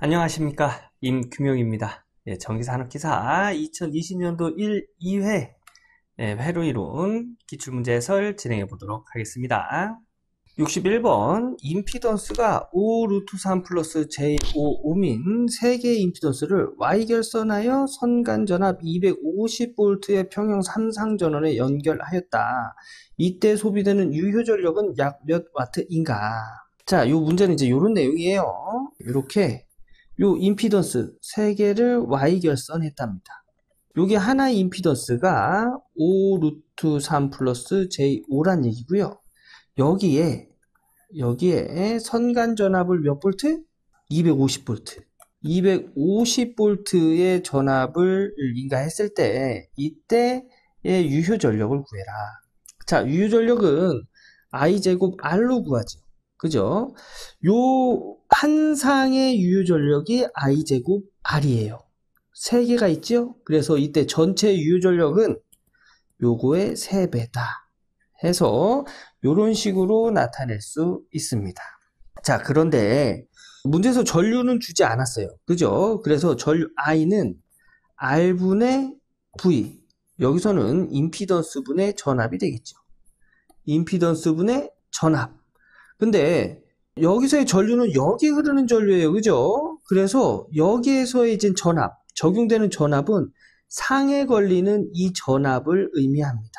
안녕하십니까 임규명입니다 예, 전기산업기사 2020년도 1, 2회 예, 회로 이론 기출문제 해설 진행해 보도록 하겠습니다 61번 임피던스가 O 루트 3 플러스 J55민 3개의 임피던스를 Y결선하여 선간전압 250V의 평형 삼상전원에 연결하였다. 이때 소비되는 유효전력은 약 몇 와트인가? 자, 이 문제는 이제 이런 내용이에요. 이렇게 요 임피던스 세 개를 y 결선했답니다. 요게 하나의 임피던스가 5 루트 3 플러스 j5란 얘기고요. 여기에 여기에 선간 전압을 몇 볼트? 250 볼트. 250 볼트의 전압을 인가했을 때 이때의 유효 전력을 구해라. 자, 유효 전력은 i 제곱 r로 구하죠. 그죠? 요 판상의 유효 전력이 i 제곱 r이에요. 세 개가 있죠? 그래서 이때 전체 유효 전력은 요거의 세 배다. 해서 요런 식으로 나타낼 수 있습니다. 자, 그런데 문제에서 전류는 주지 않았어요. 그죠? 그래서 전류 i는 r분의 v 여기서는 임피던스 분의 전압이 되겠죠. 임피던스 분의 전압 근데 여기서의 전류는 여기 흐르는 전류예요. 그죠? 그래서 여기에서의 이제 전압, 적용되는 전압은 상에 걸리는 이 전압을 의미합니다.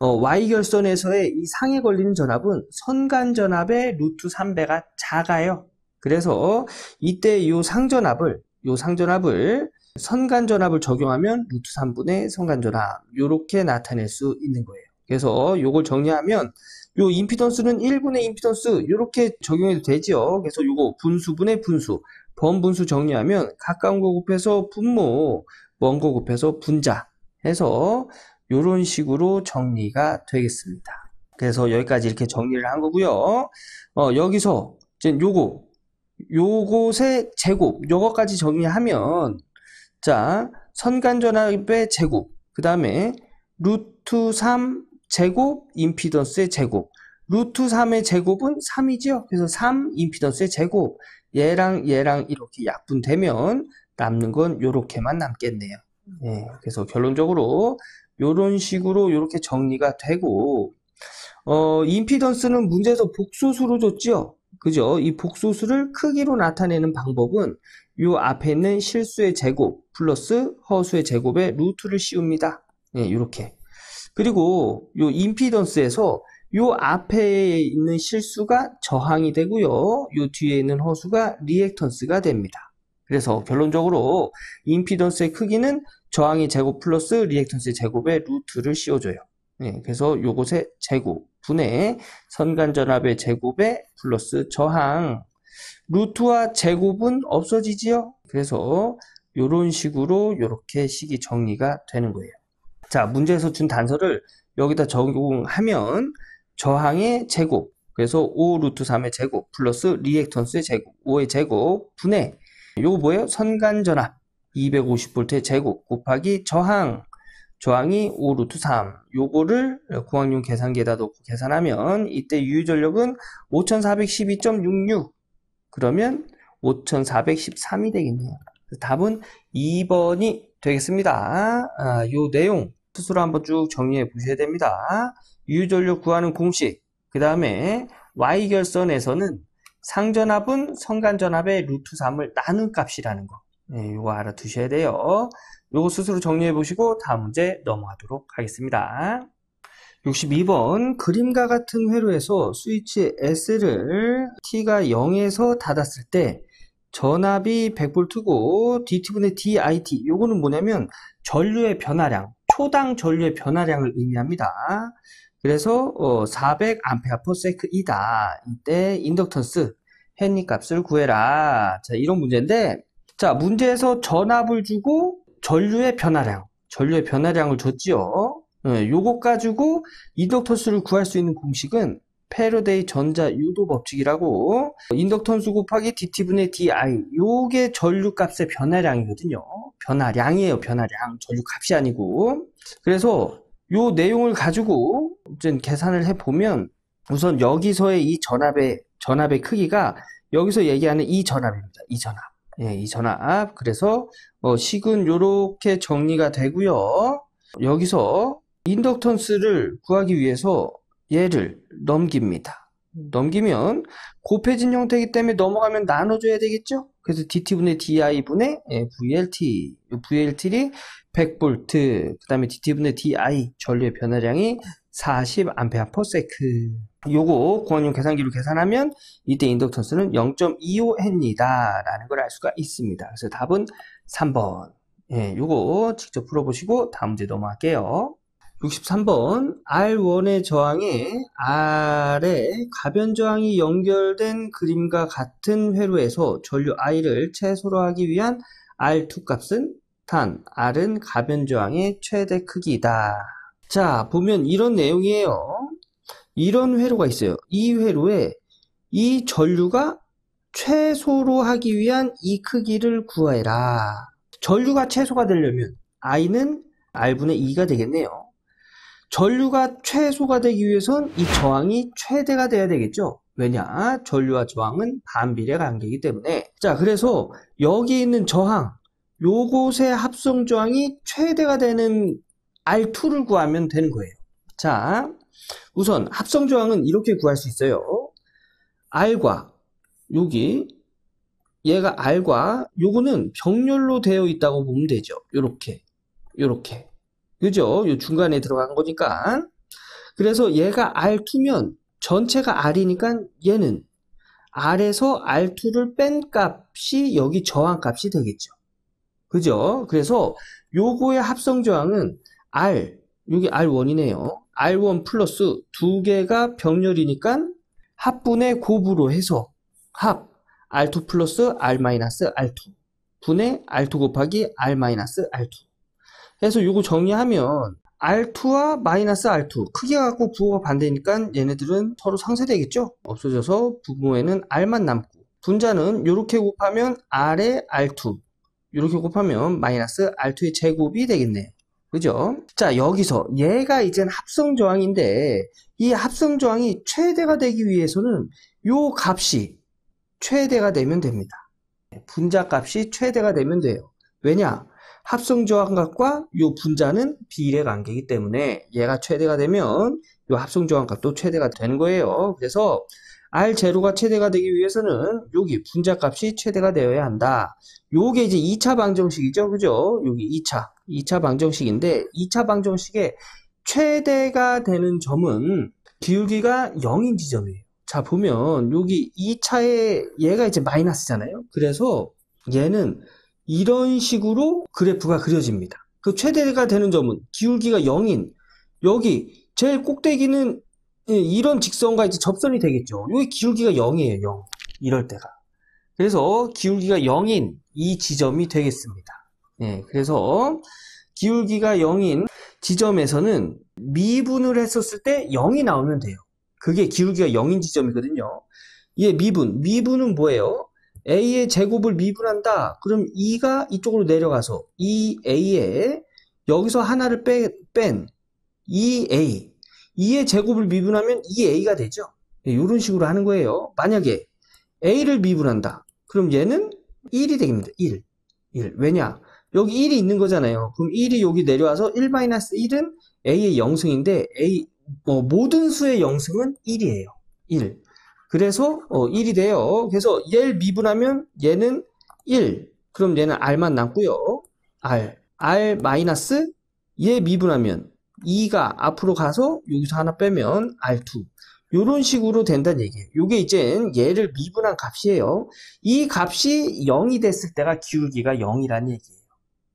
어, Y결선에서의 이 상에 걸리는 전압은 선간 전압의 루트 3배가 작아요. 그래서 이때 이 상전압을 이 상전압을 선간 전압을 적용하면 루트 3분의 선간 전압 이렇게 나타낼 수 있는 거예요. 그래서 이걸 정리하면 요 임피던스는 1분의 임피던스 이렇게 적용해도 되지요. 그래서 요거 분수분의 분수, 번분수 정리하면 가까운 거 곱해서 분모, 먼거 곱해서 분자 해서 요런 식으로 정리가 되겠습니다. 그래서 여기까지 이렇게 정리를 한 거고요. 어, 여기서 이제 요거 요곳의 제곱 요거까지 정리하면 자 선간전압의 제곱 그 다음에 루트 3 제곱 임피던스의 제곱 루트 3의 제곱은 3이죠. 그래서 3 임피던스의 제곱 얘랑 얘랑 이렇게 약분되면 남는 건 이렇게만 남겠네요. 네, 그래서 결론적으로 이런 식으로 이렇게 정리가 되고 어, 임피던스는 문제에서 복소수로 줬죠. 그죠? 이 복소수를 크기로 나타내는 방법은 이 앞에 있는 실수의 제곱 플러스 허수의 제곱에 루트를 씌웁니다. 네, 예, 이렇게. 그리고 요 임피던스에서 요 앞에 있는 실수가 저항이 되고요. 요 뒤에 있는 허수가 리액턴스가 됩니다. 그래서 결론적으로 임피던스의 크기는 저항의 제곱 플러스 리액턴스의 제곱의 루트를 씌워줘요. 네, 그래서 요것의 제곱 분의 선간전압의 제곱의 플러스 저항 루트와 제곱은 없어지지요. 그래서 이런 식으로 이렇게 식이 정리가 되는 거예요. 자, 문제에서 준 단서를 여기다 적용하면 저항의 제곱, 그래서 5 루트 3의 제곱 플러스 리액턴스의 제곱, 5의 제곱 분해. 요거 뭐예요? 선간전압 250V의 제곱 곱하기 저항. 저항이 5 루트 3. 요거를 공학용 계산기에다 넣고 계산하면 이때 유유전력은 5412.66 그러면 5413이 되겠네요. 답은 2번이 되겠습니다. 아, 요 내용 스스로 한번 쭉 정리해 보셔야 됩니다. 유전력 구하는 공식, 그 다음에 Y결선에서는 상전압은 성간전압의 루트 3을 나눈 값이라는 거. 네, 예, 이거 알아두셔야 돼요. 이거 스스로 정리해 보시고 다음 문제 넘어가도록 하겠습니다. 62번 그림과 같은 회로에서 스위치 S를 T가 0에서 닫았을 때 전압이 100V고 DT분의 DIT 요거는 뭐냐면 전류의 변화량, 초당 전류의 변화량을 의미합니다. 그래서 400A/s이다. 어, 이때 인덕턴스 헨리 값을 구해라. 자, 이런 문제인데 자, 문제에서 전압을 주고 전류의 변화량, 전류의 변화량을 줬지요. 네, 요것 가지고 인덕턴스를 구할 수 있는 공식은 패러데이 전자 유도 법칙이라고 인덕턴스 곱하기 dt분의 di 요게 전류 값의 변화량이거든요. 변화량이에요. 변화량. 전류값이 아니고. 그래서 요 내용을 가지고 계산을 해보면 우선 여기서의 이 전압의 전압의 크기가 여기서 얘기하는 이 전압입니다. 이 전압. 예, 이 전압. 그래서 어, 식은 요렇게 정리가 되고요. 여기서 인덕턴스를 구하기 위해서 얘를 넘깁니다. 음. 넘기면 곱해진 형태이기 때문에 넘어가면 나눠줘야 되겠죠? 그래서 DT분의 DI분의 예, VLT, VLT이 1 0 0볼트그 다음에 DT분의 DI, 전류의 변화량이 40A/s. 요거 공원용 계산기로 계산하면 이때 인덕턴스는 0.25N이다 라는 걸 알 수가 있습니다. 그래서 답은 3번. 예, 요거 직접 풀어보시고 다음 문제 넘어갈게요. 63번 R1의 저항에 R에 가변 저항이 연결된 그림과 같은 회로에서 전류 I를 최소로 하기 위한 R2 값은 단 R은 가변 저항의 최대 크기다. 자 보면 이런 내용이에요. 이런 회로가 있어요. 이 회로에 이 전류가 최소로 하기 위한 이 크기를 구해라. 전류가 최소가 되려면 I는 R분의 2가 되겠네요. 전류가 최소가 되기 위해선 이 저항이 최대가 돼야 되겠죠. 왜냐? 전류와 저항은 반비례 관계이기 때문에. 자, 그래서 여기 있는 저항, 요곳의 합성 저항이 최대가 되는 R2를 구하면 되는 거예요. 자, 우선 합성 저항은 이렇게 구할 수 있어요. R과 여기 얘가 R과 요거는 병렬로 되어 있다고 보면 되죠. 요렇게. 요렇게. 그죠? 요 중간에 들어간 거니까. 그래서 얘가 R2면 전체가 R이니까 얘는 R에서 R2를 뺀 값이 여기 저항 값이 되겠죠. 그죠? 그래서 요거의 합성 저항은 R, 여기 R1이네요. R1 플러스 두 개가 병렬이니까 합분의 곱으로 해서 합 R2 플러스 R 마이너스 R2 분의 R2 곱하기 R 마이너스 R2 해서 요거 정리하면 R2와 마이너스 R2 크기 가 갖고 부호가 반대니까 얘네들은 서로 상쇄되겠죠 없어져서 부모에는 R만 남고 분자는 이렇게 곱하면 R에 R2 이렇게 곱하면 마이너스 R2의 제곱이 되겠네 그죠? 자 여기서 얘가 이젠 합성 저항인데 이 합성 저항이 최대가 되기 위해서는 요 값이 최대가 되면 됩니다 분자 값이 최대가 되면 돼요 왜냐? 합성조항값과이 분자는 비례 관계이기 때문에 얘가 최대가 되면 이합성조항값도 최대가 되는 거예요. 그래서 R0가 최대가 되기 위해서는 여기 분자값이 최대가 되어야 한다. 요게 이제 2차 방정식이죠. 그죠? 여기 2차, 2차 방정식인데 2차 방정식의 최대가 되는 점은 기울기가 0인 지점이에요. 자, 보면 여기 2차에 얘가 이제 마이너스잖아요. 그래서 얘는 이런 식으로 그래프가 그려집니다. 그 최대가 되는 점은 기울기가 0인 여기 제일 꼭대기는 이런 직선과 이제 접선이 되겠죠. 여기 기울기가 0이에요. 0. 이럴 때가. 그래서 기울기가 0인 이 지점이 되겠습니다. 네, 그래서 기울기가 0인 지점에서는 미분을 했었을 때 0이 나오면 돼요. 그게 기울기가 0인 지점이거든요. 예, 미분. 미분은 뭐예요? A의 제곱을 미분한다. 그럼 2가 이쪽으로 내려가서 2 a 의 여기서 하나를 빼, 뺀 2A e 2의 제곱을 미분하면 2A가 e 되죠. 이런 예, 식으로 하는 거예요. 만약에 A를 미분한다. 그럼 얘는 1이 되 됩니다. 1. 1. 왜냐? 여기 1이 있는 거잖아요. 그럼 1이 여기 내려와서 1-1은 A의 영승인데 A 뭐 모든 수의 영승은 1이에요. 1. 그래서 어, 1이 돼요. 그래서 얘를 미분하면 얘는 1. 그럼 얘는 R만 남고요. R. R 마이너스 얘 예 미분하면 2가 앞으로 가서 여기서 하나 빼면 R2. 요런 식으로 된다는 얘기예요. 이게 이제 얘를 미분한 값이에요. 이 값이 0이 됐을 때가 기울기가 0이라는 얘기예요.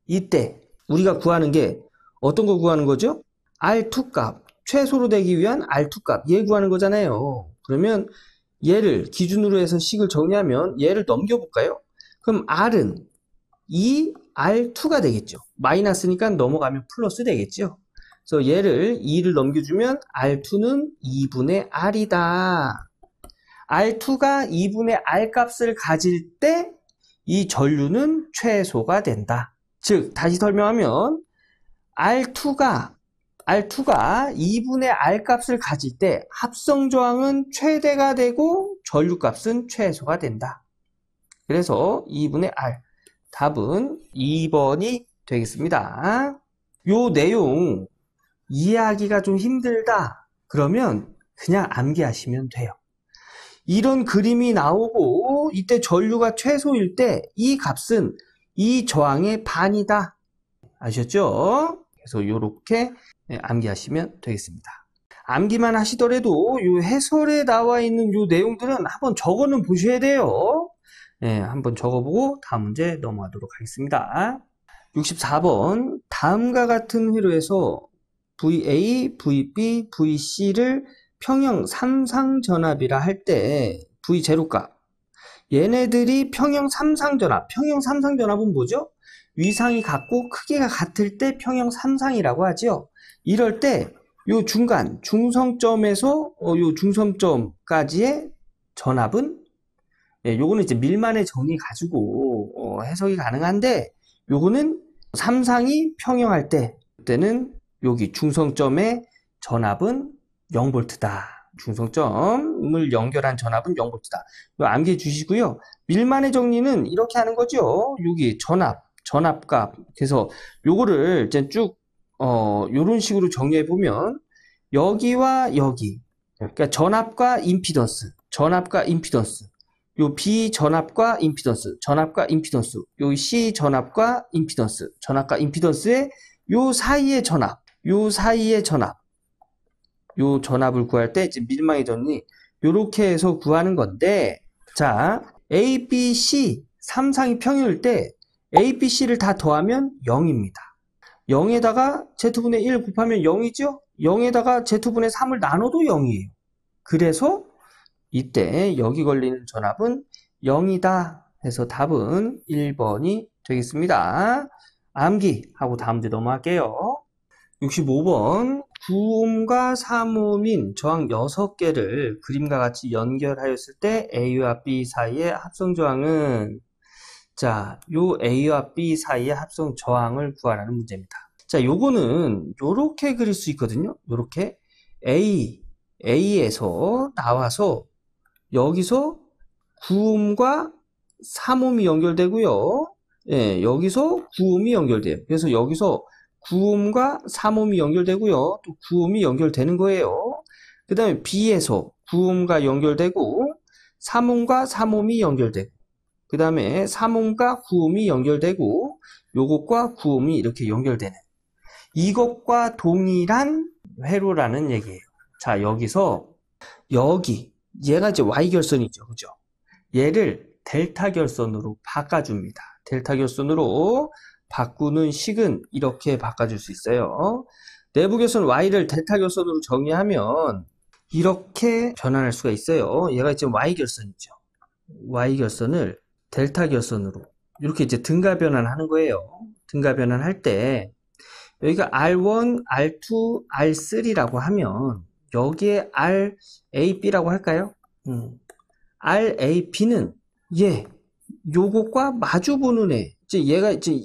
이때 우리가 구하는 게 어떤 걸 구하는 거죠? R2 값. 최소로 되기 위한 R2 값. 얘 구하는 거잖아요. 그러면 얘를 기준으로 해서 식을 정리하면 얘를 넘겨볼까요? 그럼 R은 2R2가 되겠죠. 마이너스니까 넘어가면 플러스 되겠죠. 그래서 얘를 2를 넘겨주면 R2는 2분의 R이다. R2가 2분의 R 값을 가질 때 이 전류는 최소가 된다. 즉 다시 설명하면 R2가 R2가 2분의 R 값을 가질 때 합성 저항은 최대가 되고 전류 값은 최소가 된다. 그래서 2분의 R 답은 2번이 되겠습니다. 요 내용 이해하기가 좀 힘들다 그러면 그냥 암기하시면 돼요. 이런 그림이 나오고 이때 전류가 최소일 때 이 값은 이 저항의 반이다. 아셨죠? 그래서 이렇게 예, 암기하시면 되겠습니다. 암기만 하시더라도 이 해설에 나와 있는 이 내용들은 한번 적어는 보셔야 돼요. 예, 한번 적어보고 다음 문제 넘어가도록 하겠습니다. 64번 다음과 같은 회로에서 VA, VB, VC를 평형 삼상전압이라 할 때 V 제로값 얘네들이 평형 삼상전압 평형 삼상전압은 뭐죠? 위상이 같고 크기가 같을 때 평형 3상이라고 하지요. 이럴 때요 중간 중성점에서 어, 요 중성점까지의 전압은 예, 요거는 이제 밀만의 정의 가지고 어, 해석이 가능한데 요거는 3상이 평형할 때 때는 여기 중성점의 전압은 0볼트다. 중성점을 연결한 전압은 0볼트다. 암기해 주시고요. 밀만의 정리는 이렇게 하는 거죠. 여기 전압 전압값. 그래서 요거를 이제 쭉, 어, 요런 식으로 정리해 보면, 여기와 여기. 그러니까 전압과 임피던스. 전압과 임피던스. 요 B 전압과 임피던스. 전압과 임피던스. 요 C 전압과 임피던스. 전압과 임피던스의 요 사이의 전압. 요 사이의 전압. 요 전압을 구할 때 이제 밀망의 전이 요렇게 해서 구하는 건데 자 A, B, C 삼상이 평일 때 A, B, C를 다 더하면 0입니다. 0에다가 Z분의 1 곱하면 0이죠? 0에다가 Z분의 3을 나눠도 0이에요. 그래서 이때 여기 걸리는 전압은 0이다 해서 답은 1번이 되겠습니다. 암기하고 다음 주 넘어갈게요. 65번 9음과3음인 저항 6개를 그림과 같이 연결하였을 때 A와 B 사이의 합성 저항은 자, 요 A와 B 사이의 합성 저항을 구하라는 문제입니다. 자, 요거는 요렇게 그릴 수 있거든요. 요렇게 A, A에서 나와서 여기서 9음과3음이 연결되고요. 예, 여기서 9음이 연결돼요. 그래서 여기서 9음과3음이 연결되고요. 또9음이 연결되는 거예요. 그 다음에 B에서 9음과 연결되고 3음과3음이 연결되고 그 다음에 3음과 9음이 연결되고 요것과 9음이 이렇게 연결되는 이것과 동일한 회로라는 얘기예요. 자 여기서 여기 얘가 이제 Y결선이죠. 그죠? 얘를 델타 결선으로 바꿔줍니다. 델타 결선으로 바꾸는 식은 이렇게 바꿔줄 수 있어요. 내부 결선 Y를 델타 결선으로 정의하면 이렇게 변환할 수가 있어요. 얘가 지금 Y결선이죠. Y결선을 델타 결선으로 이렇게 이제 등가 변환하는 거예요. 등가 변환할 때 여기가 R1, R2, R3라고 하면 여기에 RAB라고 할까요? 음. RAB는 얘 요것과 마주보는 애, 이제 얘가 이제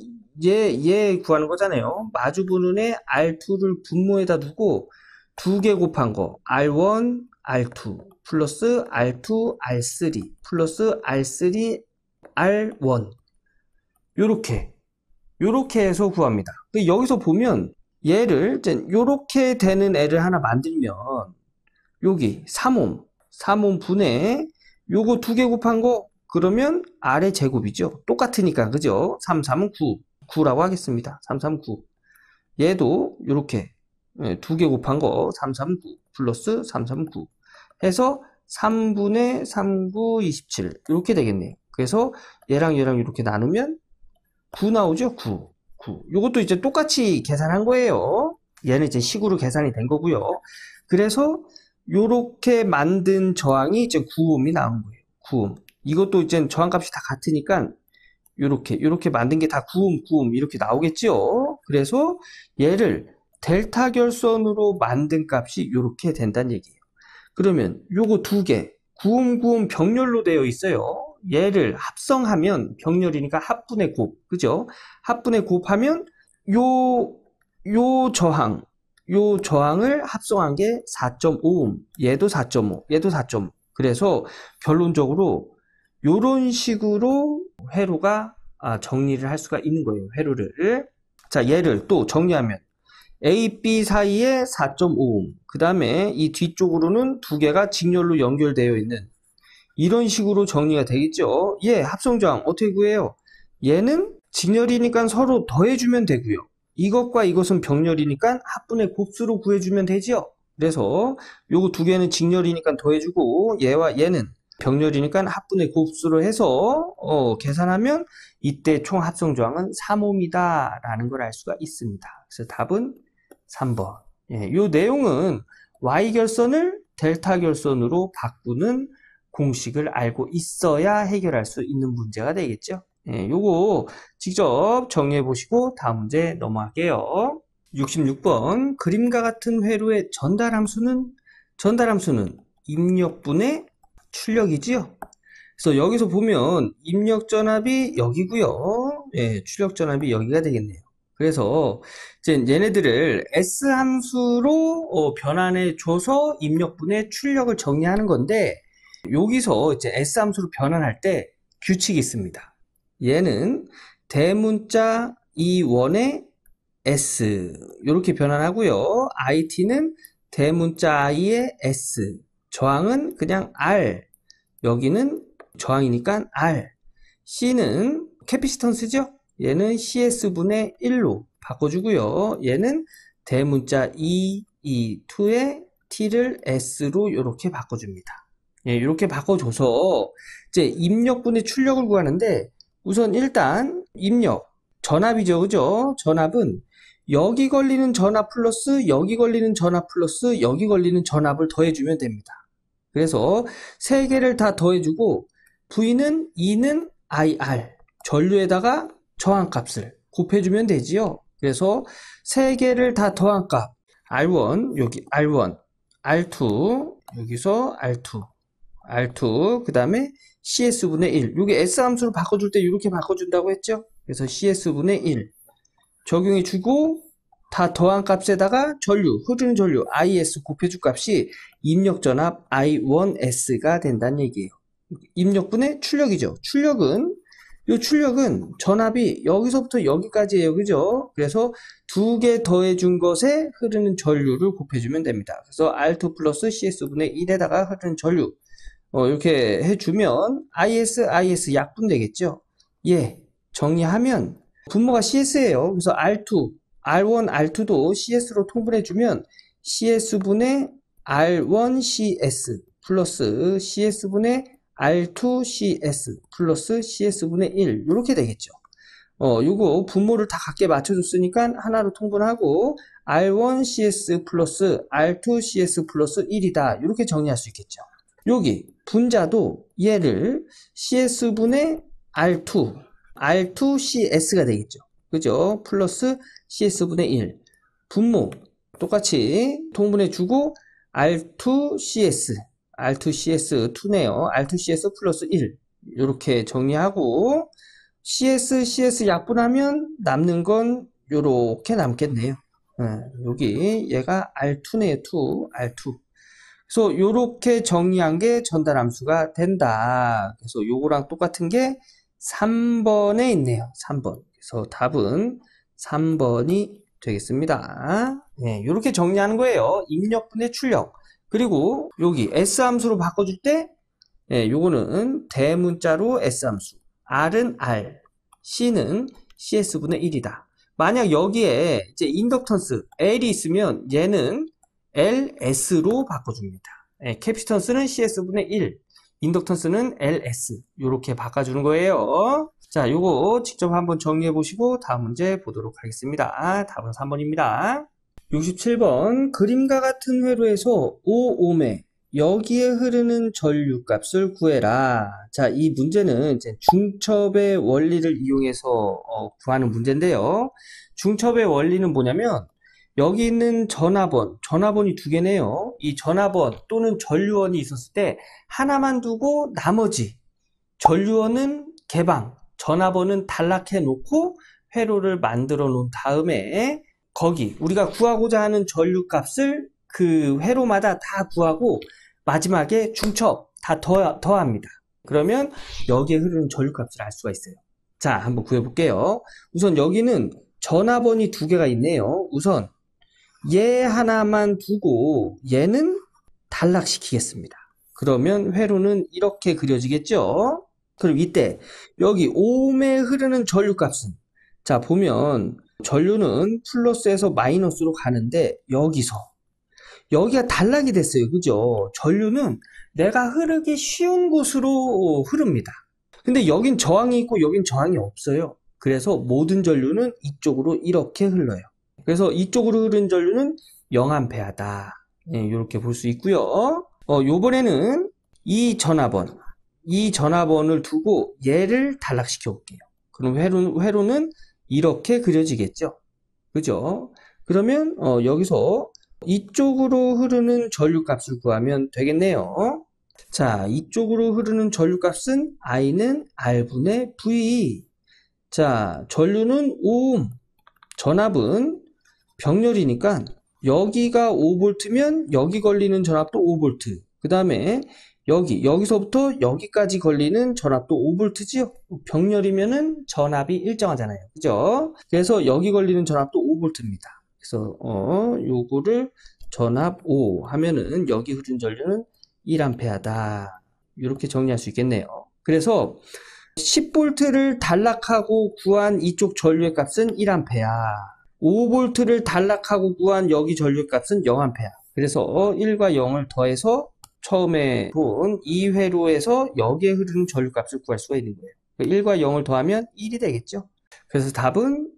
얘, 얘 구하는 거잖아요. 마주보는 애 R2를 분모에다 두고 두 개 곱한 거 R1, R2 플러스 R2, R3 플러스 R3, R1 요렇게 요렇게 해서 구합니다 여기서 보면 얘를 이제 요렇게 되는 애를 하나 만들면 여기 3옴 3옴 분에 요거 두 개 곱한 거 그러면 아래 제곱이죠 똑같으니까 그죠 3 3은 9 9라고 하겠습니다 3 3 9 얘도 요렇게 예, 두개 곱한 거 3 3 9 플러스 3 3 9 해서 3분의 3 9 27 이렇게 되겠네요 그래서 얘랑 얘랑 이렇게 나누면 9 나오죠? 9. 9. 이것도 이제 똑같이 계산한 거예요. 얘는 이제 식으로 계산이 된 거고요. 그래서 이렇게 만든 저항이 이제 9옴이 나온 거예요. 9옴. 음. 이것도 이제 저항값이 다 같으니까 이렇게이렇게 만든 게 다 9옴, 9옴 이렇게 나오겠죠. 그래서 얘를 델타 결선으로 만든 값이 이렇게 된다는 얘기예요. 그러면 요거 두 개, 구음 구음 병렬로 되어 있어요. 얘를 합성하면 병렬이니까 합분의 곱 그죠? 합분의 곱하면 요 요 저항 요 저항을 합성한 게 4.5옴 얘도 4.5 얘도 4.5 그래서 결론적으로 요런 식으로 회로가 아, 정리를 할 수가 있는 거예요 회로를 자 얘를 또 정리하면 A, B 사이에 4.5옴 그 다음에 이 뒤쪽으로는 두 개가 직렬로 연결되어 있는 이런 식으로 정리가 되겠죠. 예, 합성조항 어떻게 구해요? 얘는 직렬이니까 서로 더해주면 되고요. 이것과 이것은 병렬이니까 합분의 곱수로 구해주면 되죠 그래서 요거 두 개는 직렬이니까 더해주고 얘와 얘는 병렬이니까 합분의 곱수로 해서 어, 계산하면 이때 총 합성 조항은 3옴이다 라는 걸 알 수가 있습니다. 그래서 답은 3번. 예, 요 내용은 y 결선을 델타 결선으로 바꾸는 공식을 알고 있어야 해결할 수 있는 문제가 되겠죠. 예, 요거 직접 정리해 보시고 다음 문제 넘어갈게요. 66번 그림과 같은 회로의 전달 함수는 전달 함수는 입력분의 출력이지요. 그래서 여기서 보면 입력 전압이 여기고요. 예, 출력 전압이 여기가 되겠네요. 그래서 이제 얘네들을 S 함수로 어, 변환해 줘서 입력분의 출력을 정리하는 건데 여기서 이제 S 함수로 변환할 때 규칙이 있습니다. 얘는 대문자 E1에 S 이렇게 변환하고요. IT는 대문자 I에 S 저항은 그냥 R 여기는 저항이니까 R C는 캐피시턴스죠? 얘는 CS분의 1로 바꿔주고요. 얘는 대문자 E, E2에 T를 S로 이렇게 바꿔줍니다. 예, 이렇게 바꿔줘서 이제 입력분의 출력을 구하는데 우선 일단 입력 전압이죠 그죠 전압은 여기 걸리는 전압 플러스 여기 걸리는 전압 플러스 여기 걸리는 전압을 더해주면 됩니다 그래서 세 개를 다 더해주고 V는 e 는 IR 전류에다가 저항값을 곱해주면 되지요 그래서 세 개를 다 더한 값 R1 여기 R1 R2 여기서 R2 R2 그 다음에 CS분의 1 이게 S함수로 바꿔줄 때 이렇게 바꿔준다고 했죠 그래서 CS분의 1 적용해 주고 다 더한 값에다가 전류 흐르는 전류 IS 곱해줄 값이 입력전압 I1S가 된다는 얘기예요 입력분의 출력이죠 출력은 이 출력은 전압이 여기서부터 여기까지예요 그죠 그래서 두 개 더해준 것에 흐르는 전류를 곱해주면 됩니다 그래서 R2 플러스 CS분의 1에다가 흐르는 전류 어, 이렇게 해주면 IS, IS 약분 되겠죠? 예, 정리하면 분모가 CS예요. 그래서 R2, R1, R2도 CS로 통분해주면 CS분의 R1CS 플러스 CS분의 R2CS 플러스 CS분의 1 이렇게 되겠죠. 어, 요거 분모를 다 같게 맞춰줬으니까 하나로 통분하고 R1CS 플러스 R2CS 플러스 1이다. 이렇게 정리할 수 있겠죠. 여기 분자도 얘를 CS분의 R2, R2CS가 되겠죠. 그죠? 플러스 CS분의 1. 분모 똑같이 동분해 주고 R2CS, R2CS2네요. R2CS 플러스 1. 이렇게 정리하고 CS, CS 약분하면 남는 건 이렇게 남겠네요. 예, 여기 얘가 R2네요. 2, R2. 그래서 요렇게 정의한 게 전달 함수가 된다. 그래서 요거랑 똑같은 게 3번에 있네요. 3번. 그래서 답은 3번이 되겠습니다. 네, 요렇게 정리하는 거예요. 입력분의 출력. 그리고 여기 S 함수로 바꿔줄 때 예, 요거는 대문자로 S 함수, R은 R, C는 CS분의 1이다. 만약 여기에 이제 인덕턴스 L이 있으면 얘는 LS로 바꿔줍니다. 예, 캐피턴스는 CS분의 1, 인덕턴스는 LS 이렇게 바꿔주는 거예요. 자, 요거 직접 한번 정리해 보시고 다음 문제 보도록 하겠습니다. 답은 3번입니다. 67번 그림과 같은 회로에서 5 오메 여기에 흐르는 전류값을 구해라. 자, 이 문제는 이제 중첩의 원리를 이용해서 어, 구하는 문제인데요. 중첩의 원리는 뭐냐면 여기 있는 전화번전화번이두 개네요. 이전화번 또는 전류원이 있었을 때 하나만 두고 나머지 전류원은 개방, 전화번은 단락해 놓고 회로를 만들어 놓은 다음에 거기 우리가 구하고자 하는 전류 값을 그 회로마다 다 구하고 마지막에 중첩 다 더, 더합니다. 그러면 여기에 흐르는 전류 값을 알 수가 있어요. 자, 한번 구해볼게요. 우선 여기는 전화번이두 개가 있네요. 우선 얘 예 하나만 두고 얘는 단락시키겠습니다. 그러면 회로는 이렇게 그려지겠죠? 그럼 이때 여기 옴에 흐르는 전류값은 자 보면 전류는 플러스에서 마이너스로 가는데 여기서 여기가 단락이 됐어요. 그죠? 전류는 내가 흐르기 쉬운 곳으로 흐릅니다. 근데 여긴 저항이 있고 여긴 저항이 없어요. 그래서 모든 전류는 이쪽으로 이렇게 흘러요. 그래서 이쪽으로 흐른 전류는 0A다. 이렇게 예, 볼수 있고요. 어, 요번에는 이전화번이전화번을 두고 얘를 단락시켜 볼게요. 그럼 회로, 회로는 이렇게 그려지겠죠. 그죠? 그러면 어, 여기서 이쪽으로 흐르는 전류값을 구하면 되겠네요. 자, 이쪽으로 흐르는 전류값은 I는 R분의 V. 자, 전류는 5옴, 전압은 병렬이니까 여기가 5볼트면 여기 걸리는 전압도 5볼트그 다음에 여기 여기서부터 여기까지 걸리는 전압도 5볼트지요 병렬이면은 전압이 일정하잖아요. 그죠? 그래서 여기 걸리는 전압도 5볼트입니다 그래서 어 요거를 전압 5 하면은 여기 흐른 전류는 1A다. 이렇게 정리할 수 있겠네요. 그래서 10볼트를 단락하고 구한 이쪽 전류의 값은 1A야. 5볼트를 단락하고 구한 여기 전류값은 0A 그래서 1과 어 0을 더해서 처음에 본 2회로에서 여기에 흐르는 전류값을 구할 수가 있는 거예요 1과 그러니까 0을 더하면 1이 되겠죠 그래서 답은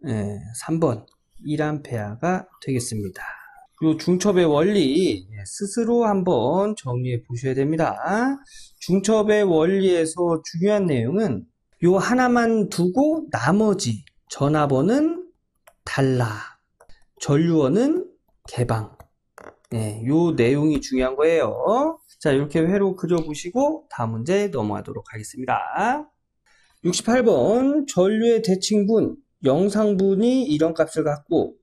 3번 예, 1A가 되겠습니다 요 중첩의 원리 예, 스스로 한번 정리해 보셔야 됩니다 중첩의 원리에서 중요한 내용은 요 하나만 두고 나머지 전화번호는 달라. 전류원은 개방. 예, 요 내용이 중요한 거예요. 자, 이렇게 회로 그려보시고 다음 문제 넘어가도록 하겠습니다. 68번 전류의 대칭분 영상분이 이런 값을 갖고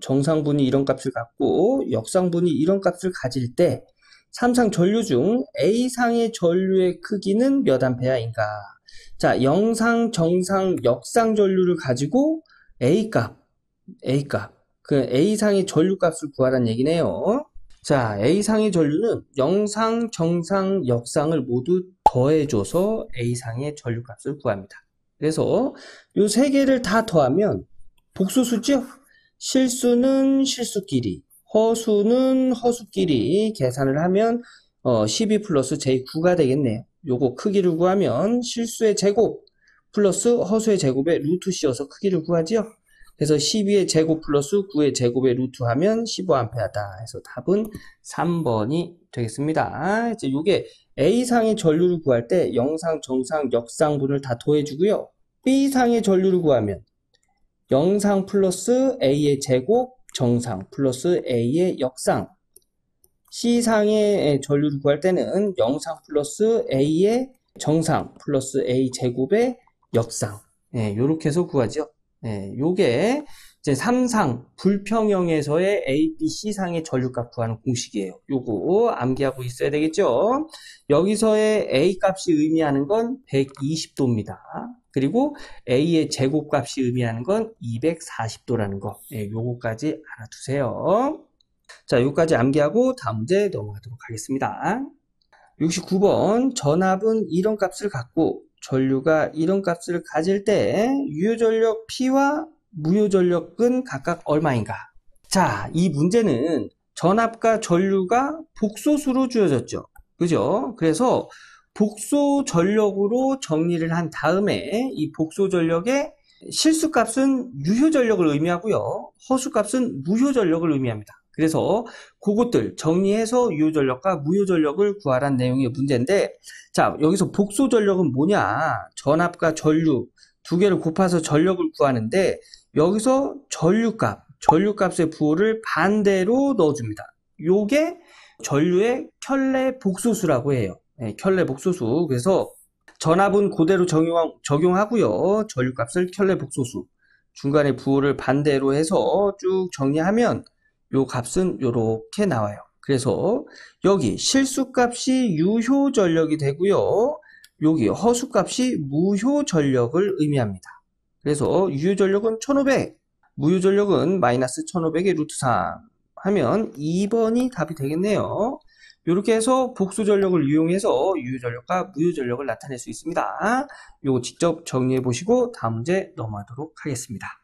정상분이 이런 값을 갖고 역상분이 이런 값을 가질 때 삼상 전류 중 A상의 전류의 크기는 몇 암페어인가? 자, 영상, 정상, 역상 전류를 가지고 A값 A값, 그 A상의 전류값을 구하는 얘기네요. 자, A상의 전류는 영상, 정상, 역상을 모두 더해줘서 A상의 전류값을 구합니다. 그래서 이 세 개를 다 더하면 복수수죠? 실수는 실수끼리, 허수는 허수끼리 계산을 하면 어, 12 플러스 j9가 되겠네요. 요거 크기를 구하면 실수의 제곱 플러스 허수의 제곱에 루트 씌워서 크기를 구하지요. 그래서 12의 제곱 플러스 9의 제곱에 루트하면 15A다. 해서 답은 3번이 되겠습니다. 이제 이게 A상의 전류를 구할 때 영상, 정상, 역상분을 다 더해주고요. B상의 전류를 구하면 영상 플러스 A의 제곱, 정상 플러스 A의 역상. C상의 전류를 구할 때는 영상 플러스 A의 정상 플러스 A 제곱의 역상. 네, 예, 이렇게 해서 구하죠. 네, 요게 이제 3상 불평형에서의 A, B, C상의 전류값 구하는 공식이에요. 요거 암기하고 있어야 되겠죠. 여기서의 A값이 의미하는 건 120도입니다. 그리고 A의 제곱값이 의미하는 건 240도라는 거. 네, 요거까지 알아두세요. 자, 요까지 암기하고 다음 문제 넘어가도록 하겠습니다. 69번 전압은 이런 값을 갖고 전류가 이런 값을 가질 때 유효전력 P와 무효전력은 각각 얼마인가? 자, 이 문제는 전압과 전류가 복소수로 주어졌죠. 그죠? 그래서 복소전력으로 정리를 한 다음에 이 복소전력의 실수값은 유효전력을 의미하고요. 허수값은 무효전력을 의미합니다. 그래서 그것들 정리해서 유효 전력과 무효 전력을 구하란 내용의 문제인데 자 여기서 복소 전력은 뭐냐 전압과 전류 두 개를 곱해서 전력을 구하는데 여기서 전류값 전류값의 부호를 반대로 넣어줍니다 요게 전류의 켤레 복소수라고 해요 네, 켤레 복소수 그래서 전압은 그대로 적용, 하고요 전류값을 켤레 복소수 중간에 부호를 반대로 해서 쭉 정리하면 요 값은 요렇게 나와요. 그래서 여기 실수값이 유효 전력이 되고요. 여기 허수값이 무효 전력을 의미합니다. 그래서 유효 전력은 1500, 무효 전력은 마이너스 1500의 루트 3 하면 2번이 답이 되겠네요. 이렇게 해서 복수 전력을 이용해서 유효 전력과 무효 전력을 나타낼 수 있습니다. 요거 직접 정리해 보시고 다음 문제 넘어가도록 하겠습니다.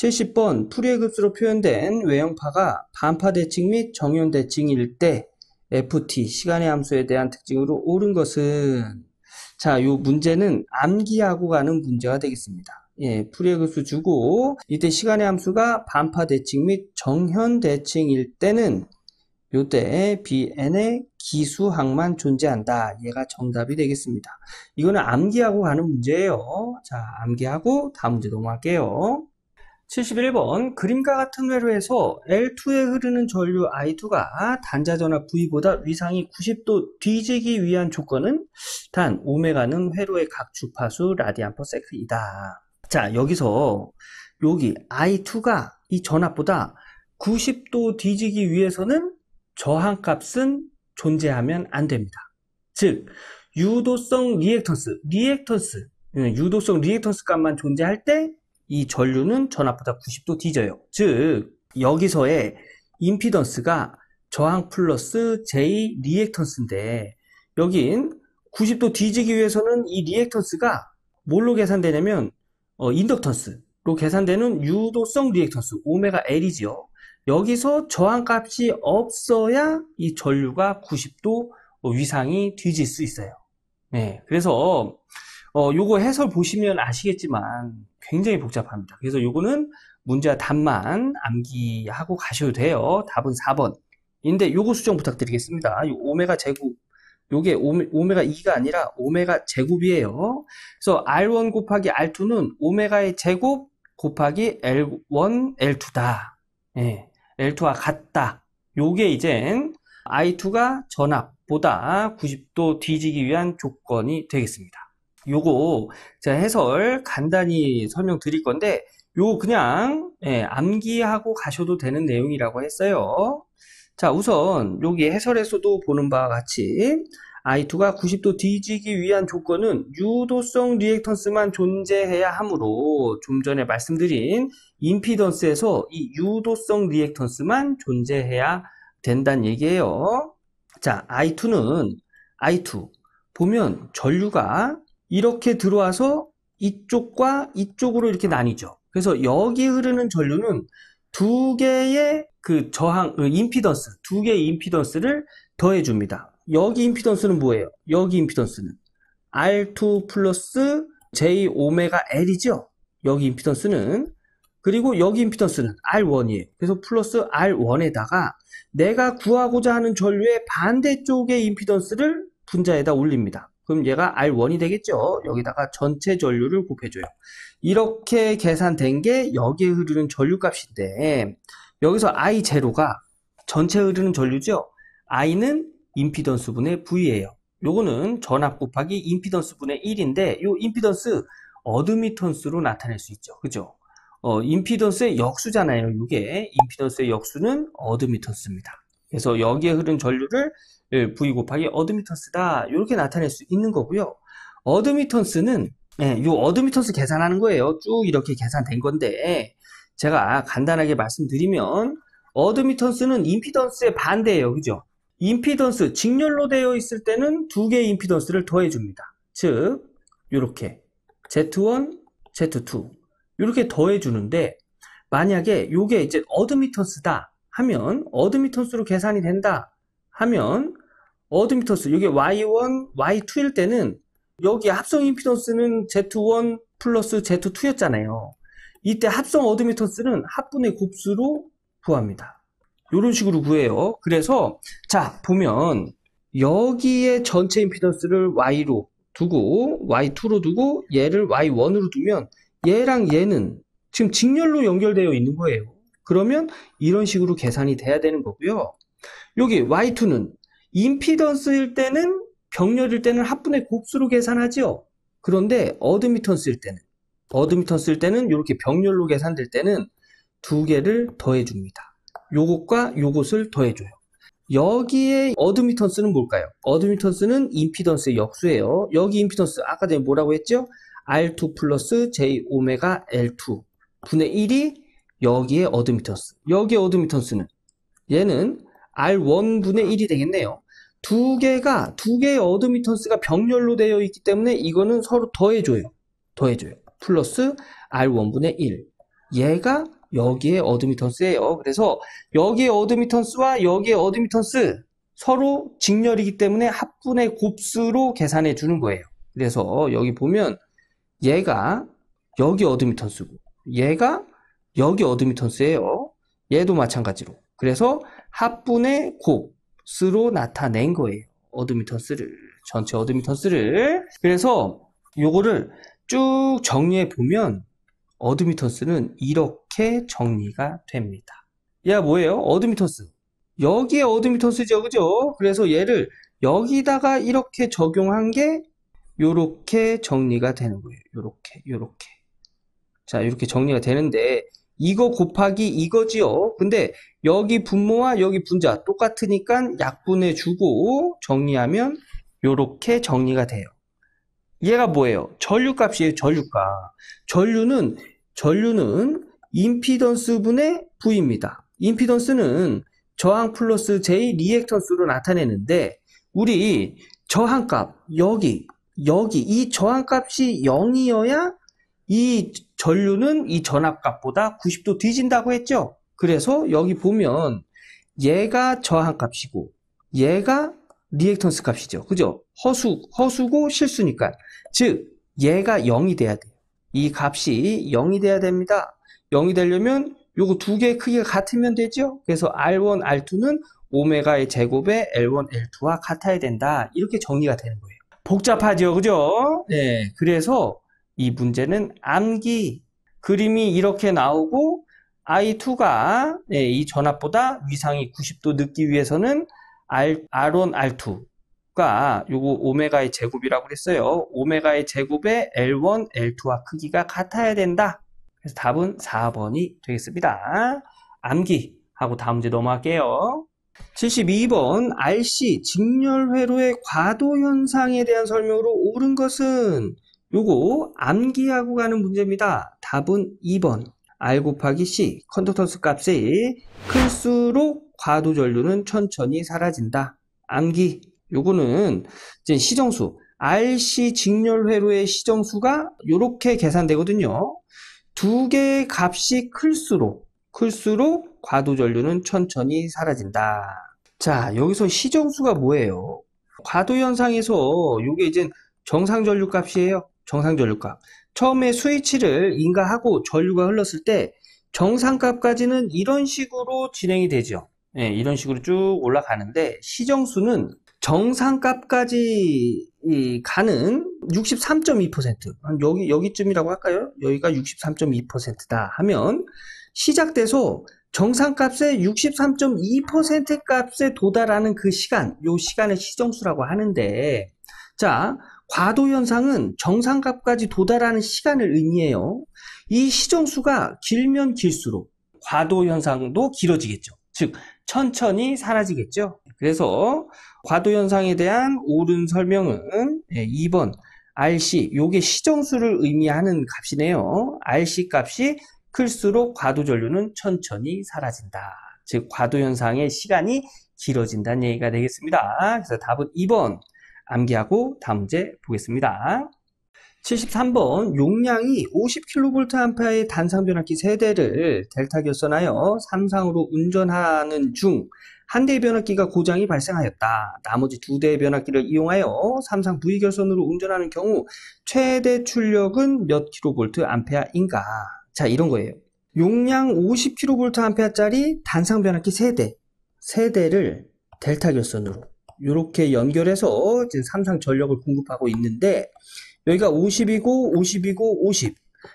70번 풀이의 급수로 표현된 외형파가 반파대칭 및 정연대칭일 때 ft 시간의 함수에 대한 특징으로 옳은 것은 자, 이 문제는 암기하고 가는 문제가 되겠습니다. 예, 풀이의 급수 주고 이때 시간의 함수가 반파 대칭 및 정현 대칭일 때는 이때 bn의 기수항만 존재한다. 얘가 정답이 되겠습니다. 이거는 암기하고 가는 문제예요. 자, 암기하고 다음 문제 넘어갈게요. 71번 그림과 같은 회로에서 L2에 흐르는 전류 I2가 단자전압 V보다 위상이 90도 뒤지기 위한 조건은 단 오메가는 회로의 각 주파수 라디안퍼 세크이다. 자 여기서 여기 I2가 이 전압보다 90도 뒤지기 위해서는 저항값은 존재하면 안 됩니다. 즉 유도성 리액턴스, 리액턴스, 음, 유도성 리액턴스 값만 존재할 때이 전류는 전압보다 90도 뒤져요. 즉 여기서의 임피던스가 저항 플러스 J 리액턴스인데 여긴 90도 뒤지기 위해서는 이 리액턴스가 뭘로 계산되냐면 어, 인덕턴스로 계산되는 유도성 리액턴스 오메가 L이지요. 여기서 저항값이 없어야 이 전류가 90도 위상이 뒤질 수 있어요. 네, 그래서 어, 요거 해설 보시면 아시겠지만 굉장히 복잡합니다. 그래서 이거는 문제와 답만 암기하고 가셔도 돼요. 답은 4번인데 요거 수정 부탁드리겠습니다. 오메가 제곱 요게 오메, 가 2가 아니라 오메가 제곱이에요. 그래서 R1 곱하기 R2는 오메가의 제곱 곱하기 L1, L2다. 예, L2와 같다. 요게 이젠 I2가 전압보다 90도 뒤지기 위한 조건이 되겠습니다. 요거 제가 해설 간단히 설명드릴 건데 요 그냥 예, 암기하고 가셔도 되는 내용이라고 했어요. 자 우선 여기 해설에서도 보는 바와 같이 I2가 90도 뒤지기 위한 조건은 유도성 리액턴스만 존재해야 하므로 좀 전에 말씀드린 임피던스에서 이 유도성 리액턴스만 존재해야 된다는 얘기예요. 자 I2는 I2 보면 전류가 이렇게 들어와서 이쪽과 이쪽으로 이렇게 나뉘죠. 그래서 여기 흐르는 전류는 두 개의 그 저항, 임피던스, 그 두 개의 임피던스를 더해줍니다. 여기 임피던스는 뭐예요? 여기 임피던스는 R2 플러스 J 오메가 L이죠? 여기 임피던스는. 그리고 여기 임피던스는 R1이에요. 그래서 플러스 R1에다가 내가 구하고자 하는 전류의 반대쪽의 임피던스를 분자에다 올립니다. 그럼 얘가 R1이 되겠죠. 여기다가 전체 전류를 곱해줘요. 이렇게 계산된 게 여기에 흐르는 전류값인데 여기서 I0가 전체 흐르는 전류죠. I는 임피던스 분의 V예요. 요거는 전압 곱하기 임피던스 분의 1인데 요 임피던스 어드미턴스로 나타낼 수 있죠. 그죠? 어, 임피던스의 역수잖아요. 이게 임피던스의 역수는 어드미턴스입니다. 그래서 여기에 흐른 전류를 예, v 곱하기 어드미턴스다 이렇게 나타낼 수 있는 거고요 어드미턴스는 이 예, 어드미턴스 계산하는 거예요 쭉 이렇게 계산된 건데 제가 간단하게 말씀드리면 어드미턴스는 임피던스의 반대예요 그죠 임피던스 직렬로 되어 있을 때는 두 개의 임피던스를 더해 줍니다 즉 이렇게 Z1, Z2 이렇게 더해 주는데 만약에 이게 이제 어드미턴스다 하면 어드미턴스로 계산이 된다 하면 어드미턴스 여기 Y1, Y2일 때는 여기 합성 임피던스는 Z1 플러스 Z2였잖아요. 이때 합성 어드미턴스는 합분의 곱수로 구합니다. 이런 식으로 구해요. 그래서 자 보면 여기에 전체 임피던스를 Y로 두고 Y2로 두고 얘를 Y1으로 두면 얘랑 얘는 지금 직렬로 연결되어 있는 거예요. 그러면 이런 식으로 계산이 돼야 되는 거고요. 여기 Y2는 임피던스일 때는 병렬일 때는 합분의 곱수로 계산하지요. 그런데 어드미턴스일 때는 어드미턴스일 때는 이렇게 병렬로 계산될 때는 두 개를 더해줍니다. 요것과 요것을 더해줘요. 여기에 어드미턴스는 뭘까요? 어드미턴스는 임피던스의 역수예요. 여기 임피던스 아까 전에 뭐라고 했죠? R2 플러스 J 오메가 L2 분의 1이 여기에 어드미턴스. 여기에 어드미턴스는 얘는 R1 분의 1이 되겠네요. 두 개가 두 개의 어드미턴스가 병렬로 되어 있기 때문에 이거는 서로 더해줘요. 더해줘요. 플러스 R1분의 1. 얘가 여기에 어드미턴스예요. 그래서 여기에 어드미턴스와 여기에 어드미턴스 서로 직렬이기 때문에 합분의 곱수로 계산해 주는 거예요. 그래서 여기 보면 얘가 여기 어드미턴스고 얘가 여기 어드미턴스예요. 얘도 마찬가지로. 그래서 합분의 곱 어스로 나타낸 거예요. 어드미턴스를 전체 어드미턴스를 그래서 요거를 쭉 정리해 보면 어드미턴스는 이렇게 정리가 됩니다. 야 뭐예요? 어드미턴스. 여기에 어드미턴스죠, 그죠? 그래서 얘를 여기다가 이렇게 적용한 게 요렇게 정리가 되는 거예요. 요렇게, 요렇게. 자, 이렇게 정리가 되는데 이거 곱하기 이거지요. 근데 여기 분모와 여기 분자 똑같으니까 약분해 주고 정리하면 이렇게 정리가 돼요. 얘가 뭐예요? 전류값이에요. 전류값. 전류는 전류는 임피던스 분의 부입니다 임피던스는 저항 플러스 J 리액턴스로 나타내는데 우리 저항값 여기 여기 이 저항값이 0이어야 이 전류는 이 전압값보다 90도 뒤진다고 했죠. 그래서 여기 보면 얘가 저항값이고 얘가 리액턴스 값이죠. 그죠? 허수, 허수고 실수니까. 즉, 얘가 0이 돼야 돼요. 이 값이 0이 돼야 됩니다. 0이 되려면 요거 두 개의 크기가 같으면 되죠. 그래서 R1, R2는 오메가의 제곱에 L1, L2와 같아야 된다. 이렇게 정리가 되는 거예요. 복잡하죠. 그죠? 네. 그래서 이 문제는 암기 그림이 이렇게 나오고 I2가 예, 이 전압보다 위상이 90도 늦기 위해서는 R, R1, R2가 요거 오메가의 제곱이라고 그랬어요. 오메가의 제곱의 L1, L2와 크기가 같아야 된다. 그래서 답은 4번이 되겠습니다. 암기하고 다음 문제 넘어갈게요. 72번 RC 직렬 회로의 과도 현상에 대한 설명으로 옳은 것은 요거 암기하고 가는 문제입니다. 답은 2번 R 곱하기 C 컨덕턴스 값이 클수록 과도 전류는 천천히 사라진다. 암기 요거는 이제 시정수 RC 직렬 회로의 시정수가 이렇게 계산되거든요. 두 개의 값이 클수록 클수록 과도 전류는 천천히 사라진다. 자, 여기서 시정수가 뭐예요? 과도 현상에서 요게 이제 정상 전류 값이에요. 정상 전류값. 처음에 스위치를 인가하고 전류가 흘렀을 때 정상값까지는 이런 식으로 진행이 되죠. 예, 이런 식으로 쭉 올라가는데 시정수는 정상값까지 가는 63.2%한 여기 여기쯤이라고 할까요? 여기가 63.2%다 하면 시작돼서 정상값의 63.2% 값에 도달하는 그 시간, 요 시간을 시정수라고 하는데 자, 과도 현상은 정상값까지 도달하는 시간을 의미해요. 이 시정수가 길면 길수록 과도 현상도 길어지겠죠. 즉 천천히 사라지겠죠. 그래서 과도 현상에 대한 옳은 설명은 2번 예, RC 요게 시정수를 의미하는 값이네요. RC 값이 클수록 과도 전류는 천천히 사라진다. 즉 과도 현상의 시간이 길어진다는 얘기가 되겠습니다. 그래서 답은 2번 암기하고 다음 문제 보겠습니다. 73번 용량이 50kVA의 단상변압기 3대를 델타 결선하여 삼상으로 운전하는 중 한 대의 변압기가 고장이 발생하였다. 나머지 두 대의 변압기를 이용하여 삼상 V 결선으로 운전하는 경우 최대 출력은 몇 kVA인가? 자 이런 거예요. 용량 50kVA짜리 단상변압기 세대 3대를 델타 결선으로 이렇게 연결해서 지금 삼상 전력을 공급하고 있는데 여기가 50이고 50이고 50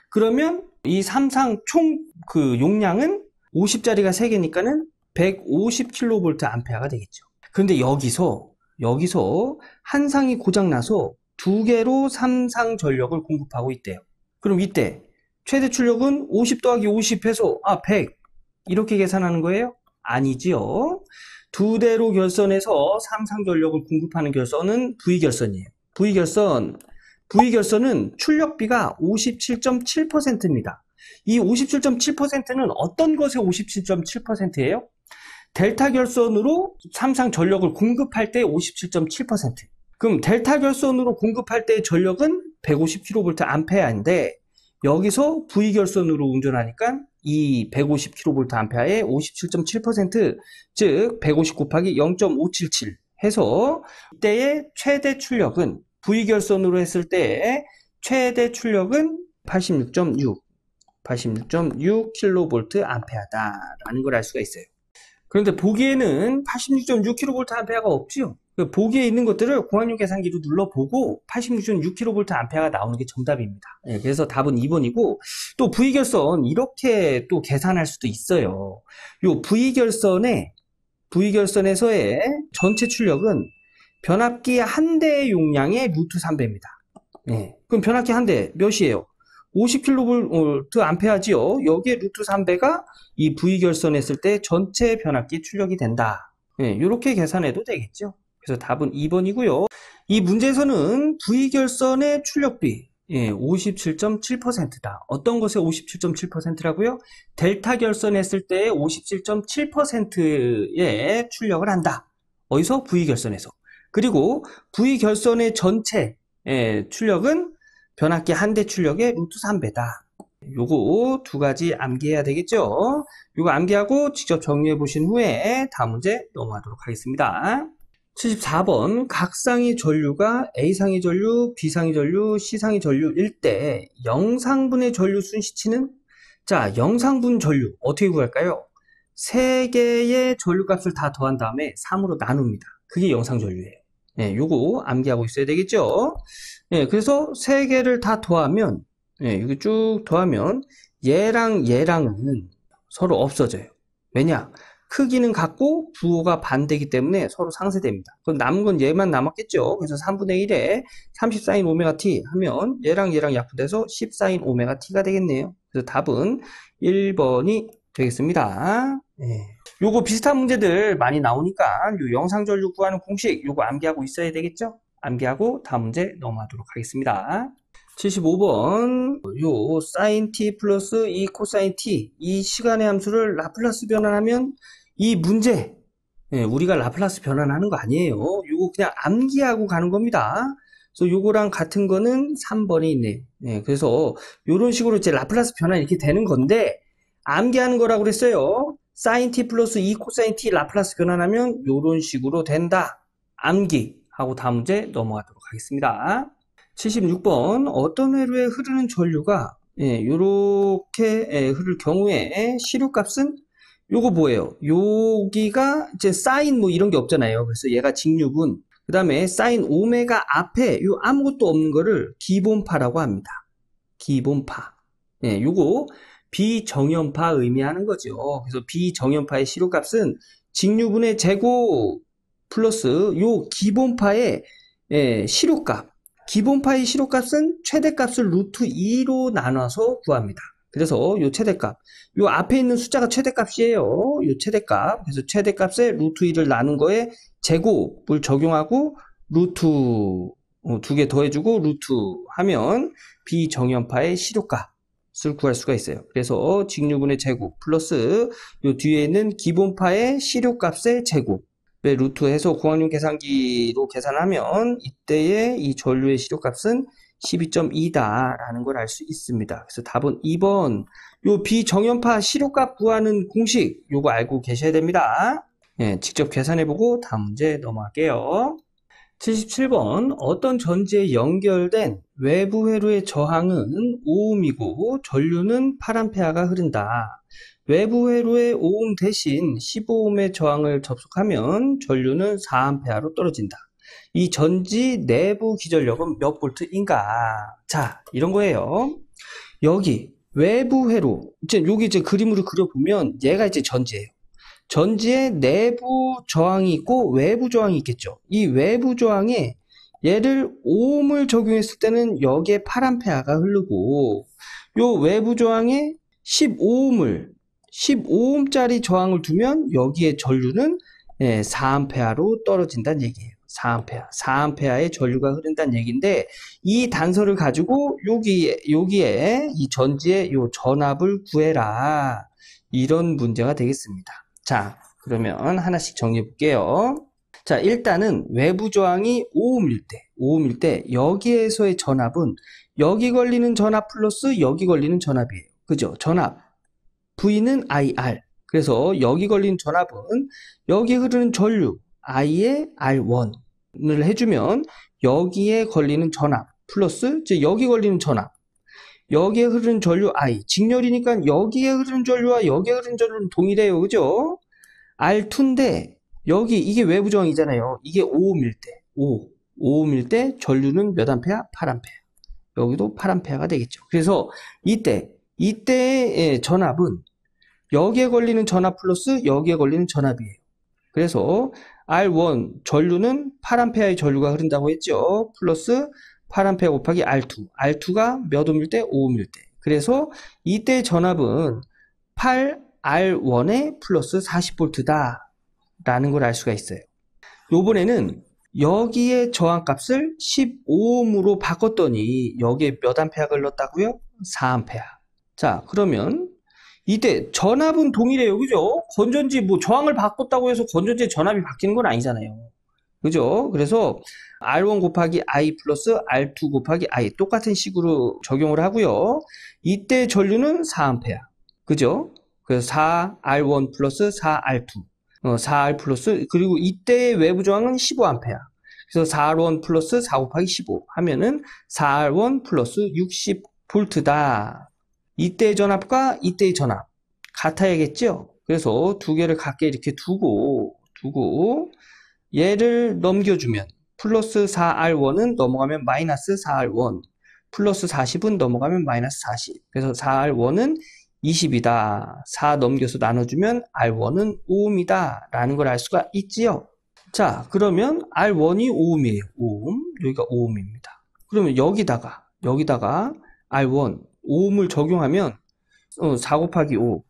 그러면 이 삼상 총 그 용량은 50짜리가 3개니까는 150kVA가 되겠죠 그런데 여기서 여기서 한 상이 고장나서 두 개로 삼상 전력을 공급하고 있대요 그럼 이때 최대 출력은 50 더하기 50 해서 아100 이렇게 계산하는 거예요? 아니지요 두 대로 결선에서 상상 전력을 공급하는 결선은 V결선이에요. V결선, V결선은 출력비가 57.7%입니다. 이 57.7%는 어떤 것의 57.7%예요? 델타 결선으로 삼상 전력을 공급할 때 57.7%. 그럼 델타 결선으로 공급할 때의 전력은 150kVA인데 여기서 V 결선으로 운전하니까 이 150kVA의 57.7%, 즉 1 5 9 곱하기 0.577 해서 이때의 최대 출력은 V결선으로 했을 때 최대 출력은 86.6, 86.6kVA다라는 걸 알 수가 있어요. 그런데 보기에는 86.6kVA가 없지요. 그 보기에 있는 것들을 공학용 계산기로 눌러보고 86.6 kV 암페가 나오는 게 정답입니다. 네, 그래서 답은 2번이고 또 V 결선 이렇게 또 계산할 수도 있어요. 요 V 결선의 V 결선에서의 전체 출력은 변압기 한 대 용량의 루트 3배입니다. 네, 예, 그럼 변압기 한 대 몇이에요? 50kV 암페어지요. 여기에 루트 3배가 이 V 결선했을 때 전체 변압기 출력이 된다. 네, 예, 이렇게 계산해도 되겠죠. 그래서 답은 2번이고요. 이 문제에서는 부의결선의 출력비 예, 57.7%다. 어떤 것에 57.7%라고요? 델타 결선했을 때5 7 7의 출력을 한다. 어디서? V결선에서. 그리고 V결선의 전체 예, 출력은 변압기 한 대 출력의 루트 3배다. 요거 두 가지 암기해야 되겠죠? 요거 암기하고 직접 정리해 보신 후에 다음 문제 넘어가도록 하겠습니다. 74번 각상의 전류가 A상의 전류, B상의 전류, C상의 전류일 때 영상분의 전류 순시치는 자 영상분 전류 어떻게 구할까요? 세 개의 전류값을 다 더한 다음에 3으로 나눕니다. 그게 영상 전류예요. 예, 요거 암기하고 있어야 되겠죠? 예, 그래서 세 개를 다 더하면 예, 여기 쭉 더하면 얘랑 얘랑은 서로 없어져요. 왜냐? 크기는 같고 부호가 반대기 때문에 서로 상쇄됩니다. 그럼 남은 건 얘만 남았겠죠. 그래서 3분의 1에 30사인 오메가 t 하면 얘랑 얘랑 약분돼서 10사인 오메가 t가 되겠네요. 그래서 답은 1번이 되겠습니다. 네. 요거 비슷한 문제들 많이 나오니까 요 영상전류 구하는 공식 요거 암기하고 있어야 되겠죠? 암기하고 다음 문제 넘어가도록 하겠습니다. 75번 요 사인 n t 플러스 이 코사인 t 이 시간의 함수를 라플라스 변환하면 이 문제 예, 우리가 라플라스 변환하는 거 아니에요 요거 그냥 암기하고 가는 겁니다 그래서 요거랑 같은 거는 3번이 있네요 예, 그래서 요런 식으로 이제 라플라스 변환 이렇게 되는 건데 암기하는 거라고 그랬어요 사인 n t 플러스 이 코사인 t 라플라스 변환하면 요런 식으로 된다 암기 하고 다음 문제 넘어가도록 하겠습니다 76번 어떤 회로에 흐르는 전류가 이렇게 예, 예, 흐를 경우에 시류값은 요거 뭐예요? 여기가 이제 사인 뭐 이런 게 없잖아요. 그래서 얘가 직류분. 그 다음에 사인 오메가 앞에 요 아무것도 없는 거를 기본파라고 합니다. 기본파. 예, 요거 비정연파 의미하는 거죠. 그래서 비정연파의 시료값은 직류분의 제곱 플러스 요 기본파의 예, 시료값 기본 파의 시호값은 최대값을 루트 2로 나눠서 구합니다. 그래서 이 최대값, 이 앞에 있는 숫자가 최대값이에요. 이 최대값, 그래서 최대값에 루트 2를 나눈 거에 제곱을 적용하고 루트 어, 두개 더해주고 루트 하면 비정연파의 시료값을 구할 수가 있어요. 그래서 직류분의 제곱 플러스 요 뒤에 있는 기본파의 시료값의 제곱 루트 해서 공학용 계산기로 계산하면 이때의 이 전류의 시료값은 12.2다라는 걸 알 수 있습니다. 그래서 답은 2번 요 비정연파 시료값 구하는 공식 요거 알고 계셔야 됩니다. 예, 직접 계산해보고 다음 문제 넘어갈게요. 77번 어떤 전지에 연결된 외부 회로의 저항은 5음이고 전류는 파란폐하가 흐른다. 외부 회로의 5음 대신 1 5음의 저항을 접속하면 전류는 4암페아로 떨어진다. 이 전지 내부 기전력은 몇 볼트인가? 자, 이런 거예요. 여기 외부 회로, 이제 여기 이제 그림으로 그려보면 얘가 이제 전지예요. 전지에 내부 저항이 있고 외부 저항이 있겠죠. 이 외부 저항에 얘를 오음을 적용했을 때는 여기에 파란 폐하가 흐르고 요 외부 저항에 1 5옴을 15음짜리 저항을 두면 여기에 전류는 4A로 예, 떨어진다는 얘기예요. 4A, 4A의 전류가 흐른다는 얘기인데 이 단서를 가지고 여기에 여기에 이 전지의 요 전압을 구해라. 이런 문제가 되겠습니다. 자, 그러면 하나씩 정리해 볼게요. 자, 일단은 외부 저항이 5음일 때, 5음일 때 여기에서의 전압은 여기 걸리는 전압 플러스 여기 걸리는 전압이에요. 그죠? 전압 V는 IR. 그래서 여기 걸린 전압은 여기 흐르는 전류 I의 R1을 해주면 여기에 걸리는 전압 플러스 즉 여기 걸리는 전압 여기에 흐르는 전류 I 직렬이니까 여기에 흐르는 전류와 여기에 흐르는 전류는 동일해요 그죠? R2인데 여기 이게 외부정이잖아요 이게 5옴일 때 5, 5옴일 때 전류는 몇 암페야? 8암페야 여기도 8암페야가 되겠죠 그래서 이때 이때의 예, 전압은 여기에 걸리는 전압 플러스 여기에 걸리는 전압이에요 그래서 R1 전류는 8암페야의 전류가 흐른다고 했죠 플러스 8란페 곱하기 R2. R2가 몇 옴일 때? 5옴일 때. 그래서 이때 전압은 8R1에 플러스 4 0볼트다 라는 걸 알 수가 있어요. 요번에는 여기에 저항값을 15옴으로 바꿨더니 여기에 몇 암페아가 흘렀다고요? 4암페아. 자, 그러면 이때 전압은 동일해요. 그죠? 건전지 뭐 저항을 바꿨다고 해서 건전지의 전압이 바뀌는 건 아니잖아요. 그죠? 그래서 R1 곱하기 I 플러스 R2 곱하기 I 똑같은 식으로 적용을 하고요. 이때 전류는 4A. 그죠? 그래서 4R1 플러스 4R2. 어, 4R 플러스 그리고 이때의 외부 저항은 15A. 그래서 4R1 플러스 4 곱하기 15 하면은 4R1 플러스 60V다. 이때의 전압과 이때의 전압 같아야겠죠? 그래서 두 개를 각게 이렇게 두고 두고 얘를 넘겨주면 플러스 4R1은 넘어가면 마이너스 4R1 플러스 40은 넘어가면 마이너스 40 그래서 4R1은 20이다 4 넘겨서 나눠주면 R1은 5옴이다 라는 걸 알 수가 있지요 자 그러면 R1이 5옴이에요 5음 여기가 5음입니다 그러면 여기다가 여기다가 R1 5음을 적용하면 4 어, 곱하기 5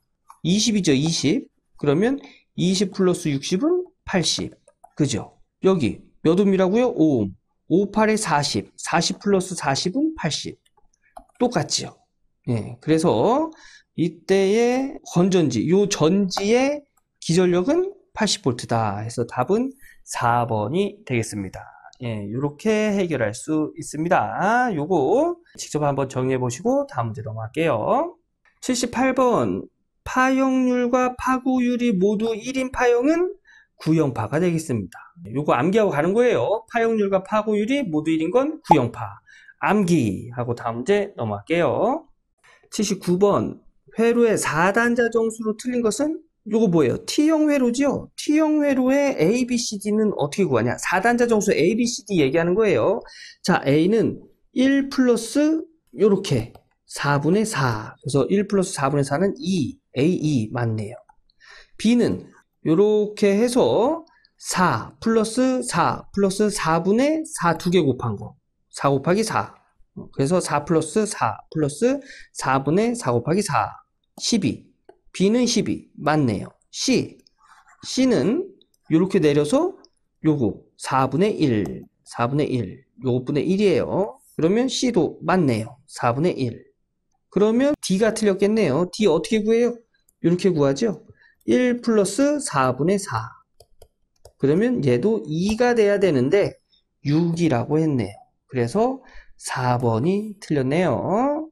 20이죠 20 그러면 20 플러스 60은 80 그죠? 여기 몇음이라고요 5옴. 5, 음. 8에 40. 40 플러스 40은 80. 똑같지요. 예. 그래서 이때의 건전지, 요 전지의 기전력은 8 0볼트다 해서 답은 4번이 되겠습니다. 예, 이렇게 해결할 수 있습니다. 요거 직접 한번 정리해 보시고 다음 문제 넘어갈게요. 78번 파형률과 파구율이 모두 1인 파형은 구형파가 되겠습니다. 이거 암기하고 가는 거예요. 파형률과 파고율이 모두 1인 건 구형파. 암기하고 다음 문제 넘어갈게요. 79번 회로의 4단자 정수로 틀린 것은 이거 뭐예요? T형 회로지요 T형 회로의 A, B, C, D는 어떻게 구하냐? 4단자 정수 A, B, C, D 얘기하는 거예요. 자, A는 1 플러스 요렇게 4분의 4. 그래서 1 플러스 4분의 4는 2, A2 e 맞네요. B는 이렇게 해서 4 플러스 4 플러스 4분의 4 두 개 곱한 거. 4 곱하기 4. 그래서 4 플러스 4 플러스 4분의 4 곱하기 4. 12. B는 12. 맞네요. C. C는 이렇게 내려서 요거 4분의 1. 4분의 1. 요것분의 1이에요. 그러면 C도 맞네요. 4분의 1. 그러면 D가 틀렸겠네요. D 어떻게 구해요? 이렇게 구하죠. 1 플러스 4분의 4 그러면 얘도 2가 돼야 되는데 6이라고 했네요 그래서 4번이 틀렸네요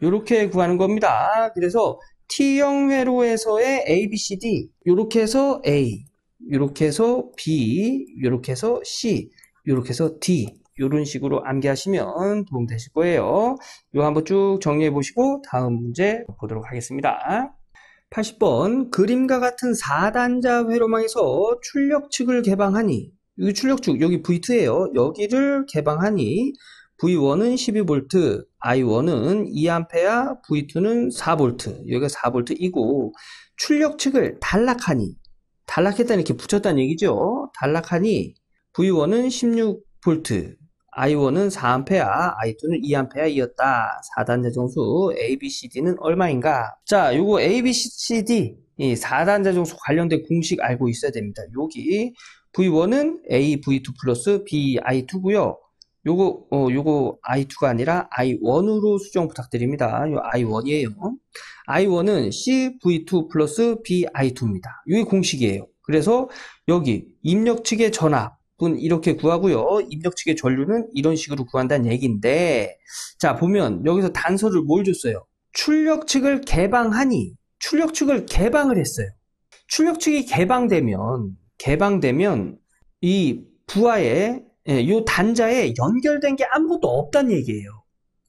이렇게 예. 구하는 겁니다 그래서 T형 회로에서의 A, B, C, D 이렇게 해서 A 이렇게 해서 B 이렇게 해서 C 이렇게 해서 D 이런 식으로 암기하시면 도움 되실 거예요. 이거 한번 쭉 정리해 보시고 다음 문제 보도록 하겠습니다. 80번 그림과 같은 4단자 회로망에서 출력측을 개방하니 이출력측 여기 v 2에요 여기를 개방하니 V1은 12V, I1은 2A, V2는 4V, 여기가 4V이고 출력측을 단락하니 단락했다는 이렇게 붙였다는 얘기죠. 단락하니 V1은 16V, I1은 4 a I2는 2A이었다. 4단자 정수 ABCD는 얼마인가? 자, 요거 ABCD 이 4단자 정수 관련된 공식 알고 있어야 됩니다. 여기 V1은 A, V2 플러스 B, I2고요. 요거 어, 요거 I2가 아니라 I1으로 수정 부탁드립니다. 요 I1이에요. I1은 CV2 플러스 BI2입니다. 이게 공식이에요. 그래서 여기 입력 측의 전압 군 이렇게 구하고요. 입력 측의 전류는 이런 식으로 구한다는 얘기인데 자 보면 여기서 단서를 뭘 줬어요? 출력 측을 개방하니 출력 측을 개방을 했어요. 출력 측이 개방되면 개방되면 이 부하에 이 예, 단자에 연결된 게 아무것도 없다는 얘기예요.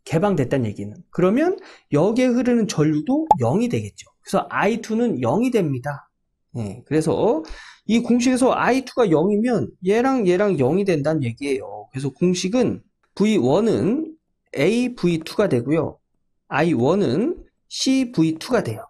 개방됐다는 얘기는. 그러면 여기에 흐르는 전류도 0이 되겠죠. 그래서 I2는 0이 됩니다. 예, 그래서 이 공식에서 I2가 0이면 얘랑 얘랑 0이 된다는 얘기예요. 그래서 공식은 V1은 AV2가 되고요. I1은 CV2가 돼요.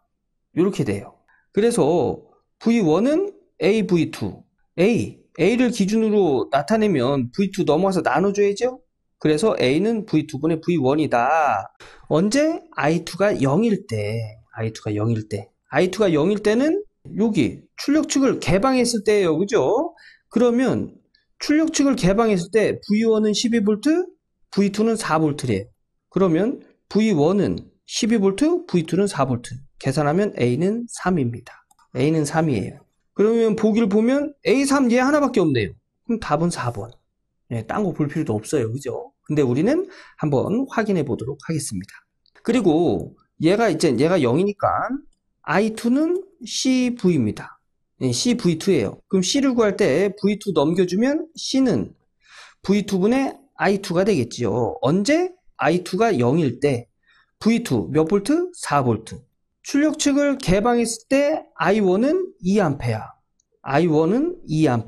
이렇게 돼요. 그래서 V1은 AV2, A, A를 기준으로 나타내면 V2 넘어서 와 나눠줘야죠. 그래서 A는 V2분의 V1이다. 언제? I2가 0일 때. I2가 0일 때. I2가 0일 때는 여기 출력측을 개방했을 때예요. 그죠? 그러면 출력측을 개방했을 때 V1은 12V, V2는 4 v 래 그러면 V1은 12V, V2는 4V. 계산하면 A는 3입니다. A는 3이에요. 그러면 보기를 보면 A3 얘 하나밖에 없네요. 그럼 답은 4번. 네, 예, 딴거 볼 필요도 없어요. 그죠? 근데 우리는 한번 확인해 보도록 하겠습니다. 그리고 얘가 이제 얘가 0이니까 I2는 CV입니다. 네, 예, CV2예요. 그럼 C를 구할 때 V2 넘겨주면 C는 V2분의 I2가 되겠지요. 언제? I2가 0일 때 V2 몇 볼트? 4볼트. 출력 측을 개방했을 때 I1은 2A, I1은 2A.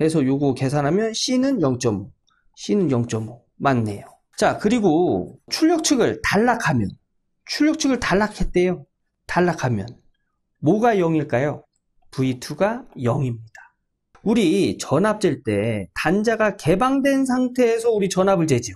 해서 요거 계산하면 C는 0.5, C는 0.5 맞네요. 자 그리고 출력 측을 단락하면 출력 측을 단락했대요. 탈락하면 뭐가 0일까요? V2가 0입니다. 우리 전압 잴때 단자가 개방된 상태에서 우리 전압을 재죠.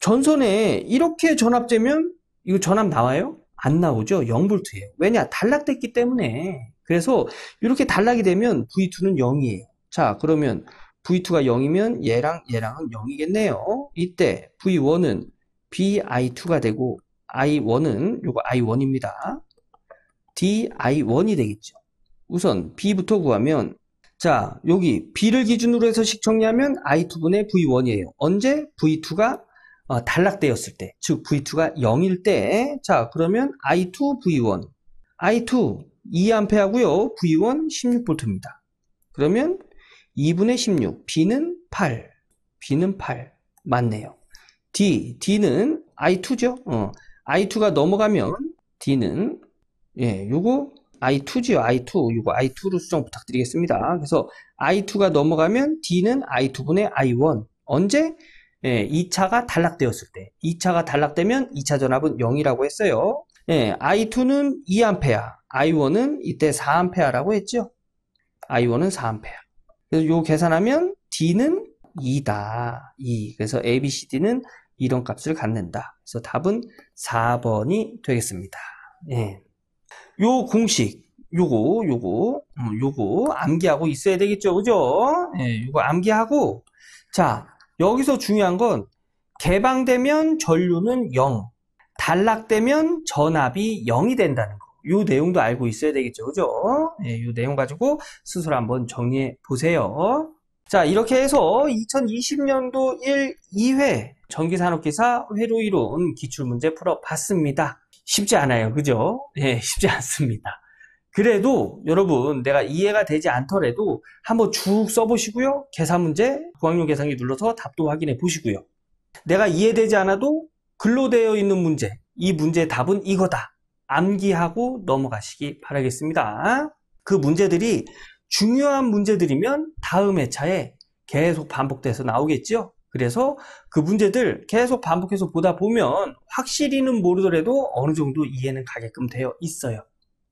전선에 이렇게 전압 재면 이거 전압 나와요? 안 나오죠. 0볼트예요. 왜냐? 단락됐기 때문에. 그래서 이렇게 단락이 되면 V2는 0이에요. 자, 그러면 V2가 0이면 얘랑 얘랑은 0이겠네요. 이때 V1은 BI2가 되고 I1은 이거 I1입니다. di1이 되겠죠. 우선 b부터 구하면 자 여기 b를 기준으로 해서 식정리하면 i2분의 v1이에요. 언제? v2가 어, 단락되었을 때, 즉 v2가 0일 때, 자 그러면 i2 v1, i2 2A 하고요, v1 16V입니다. 그러면 2분의 16, b는 8, b는 8 맞네요. d, d는 i2죠. 어, i2가 넘어가면 d는 예, 요거 I2지요. I2. 요거 I2로 수정 부탁드리겠습니다. 그래서 I2가 넘어가면 D는 I2분의 I1. 언제? 예, 2차가 단락되었을 때. 2차가 단락되면 2차 전압은 0이라고 했어요. 예, I2는 2A, I1은 이때 4A라고 했죠. I1은 4A. 그래서 요 계산하면 D는 2다. 2. 그래서 A, B, C, D는 이런 값을 갖는다. 그래서 답은 4번이 되겠습니다. 예. 요 공식 요거 요거 어, 요거 암기하고 있어야 되겠죠 그죠 예, 요거 암기하고 자 여기서 중요한 건 개방되면 전류는 0 단락되면 전압이 0이 된다는 거요 내용도 알고 있어야 되겠죠 그죠 예, 요 내용 가지고 스스로 한번 정리해 보세요 자 이렇게 해서 2020년도 1, 2회 전기산업기사 회로이론 기출문제 풀어봤습니다 쉽지 않아요. 그죠? 예, 쉽지 않습니다. 그래도 여러분 내가 이해가 되지 않더라도 한번 쭉 써보시고요. 계산 문제 고학년 계산기 눌러서 답도 확인해 보시고요. 내가 이해되지 않아도 글로 되어 있는 문제 이 문제의 답은 이거다. 암기하고 넘어가시기 바라겠습니다. 그 문제들이 중요한 문제들이면 다음 회차에 계속 반복돼서 나오겠죠. 그래서 그 문제들 계속 반복해서 보다 보면 확실히는 모르더라도 어느 정도 이해는 가게끔 되어 있어요.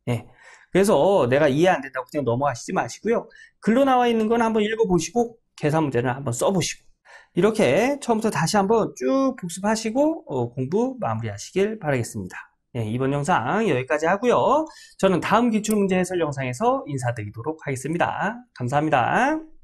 예. 그래서 내가 이해 안 된다고 그냥 넘어가시지 마시고요. 글로 나와 있는 건 한번 읽어보시고 계산 문제는 한번 써보시고 이렇게 처음부터 다시 한번 쭉 복습하시고 어, 공부 마무리하시길 바라겠습니다. 예, 이번 영상 여기까지 하고요. 저는 다음 기출문제 해설 영상에서 인사드리도록 하겠습니다. 감사합니다.